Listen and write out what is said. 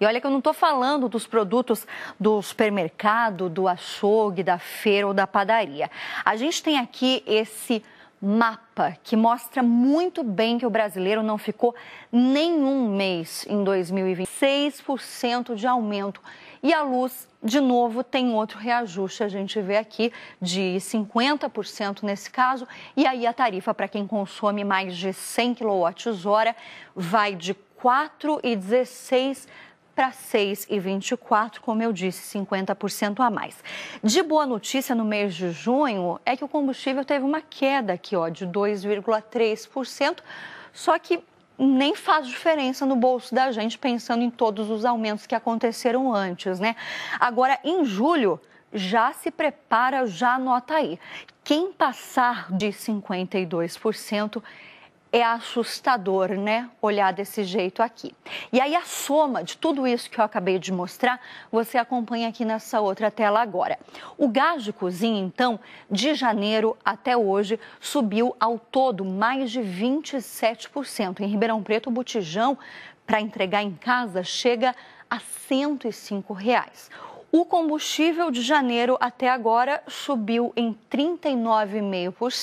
E olha que eu não estou falando dos produtos do supermercado, do açougue, da feira ou da padaria. A gente tem aqui esse mapa que mostra muito bem que o brasileiro não ficou nenhum mês em 2026% de aumento. E a luz, de novo, tem outro reajuste. A gente vê aqui de 50% nesse caso. E aí a tarifa para quem consome mais de 100 kWh vai de 4,16 para 6,24, como eu disse, 50% a mais. De boa notícia, no mês de junho, é que o combustível teve uma queda aqui, ó, de 2,3%, só que nem faz diferença no bolso da gente, pensando em todos os aumentos que aconteceram antes, né? Agora, em julho, já se prepara, já anota aí. Quem passar de 52% é assustador, né? Olhar desse jeito aqui. E aí, a soma de tudo isso que eu acabei de mostrar, você acompanha aqui nessa outra tela agora. O gás de cozinha, então, de janeiro até hoje, subiu ao todo mais de 27%. Em Ribeirão Preto, o botijão para entregar em casa chega a R$ 105. Reais. O combustível de janeiro até agora subiu em 39,5%.